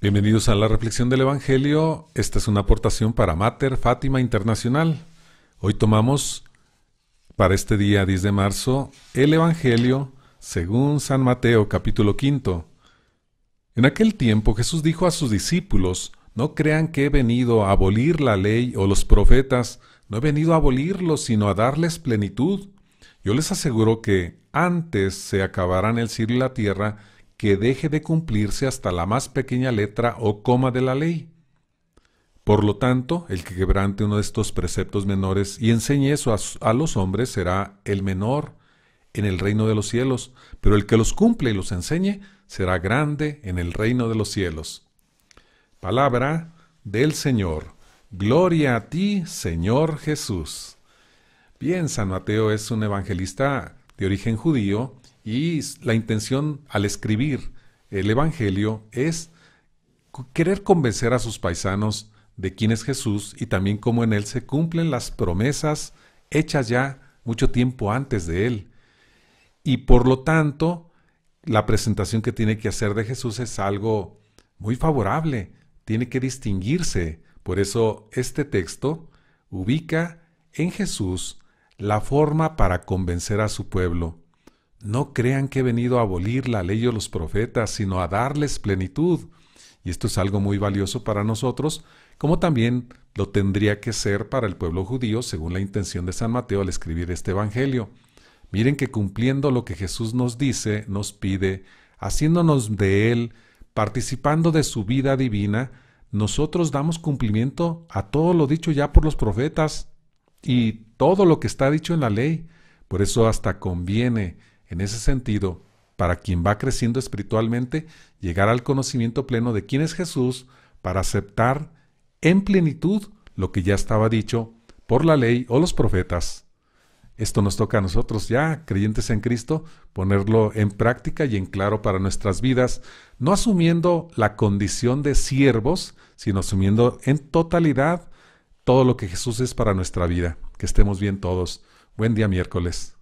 Bienvenidos a la reflexión del Evangelio. Esta es una aportación para Mater Fátima Internacional. Hoy tomamos para este día 10 de marzo el Evangelio según San Mateo capítulo 5. En aquel tiempo Jesús dijo a sus discípulos, no crean que he venido a abolir la ley o los profetas, no he venido a abolirlos, sino a darles plenitud. Yo les aseguro que antes se acabarán el cielo y la tierra, que deje de cumplirse hasta la más pequeña letra o coma de la ley. Por lo tanto, el que quebrante uno de estos preceptos menores y enseñe eso a, los hombres será el menor en el reino de los cielos, pero el que los cumple y los enseñe será grande en el reino de los cielos. Palabra del Señor. Gloria a ti, Señor Jesús. Bien, San Mateo es un evangelista de origen judío y la intención al escribir el Evangelio es querer convencer a sus paisanos de quién es Jesús y también cómo en él se cumplen las promesas hechas ya mucho tiempo antes de él. Y por lo tanto, la presentación que tiene que hacer de Jesús es algo muy favorable, tiene que distinguirse. Por eso este texto ubica en Jesús la forma para convencer a su pueblo no crean que he venido a abolir la ley o los profetas, sino a darles plenitud. Y esto es algo muy valioso para nosotros, como también lo tendría que ser para el pueblo judío, según la intención de San Mateo al escribir este Evangelio. Miren que cumpliendo lo que Jesús nos dice, nos pide, haciéndonos de Él, participando de su vida divina, nosotros damos cumplimiento a todo lo dicho ya por los profetas y todo lo que está dicho en la ley. Por eso hasta conviene en ese sentido, para quien va creciendo espiritualmente, llegar al conocimiento pleno de quién es Jesús para aceptar en plenitud lo que ya estaba dicho por la ley o los profetas. Esto nos toca a nosotros ya, creyentes en Cristo, ponerlo en práctica y en claro para nuestras vidas, no asumiendo la condición de siervos, sino asumiendo en totalidad todo lo que Jesús es para nuestra vida. Que estemos bien todos. Buen día miércoles.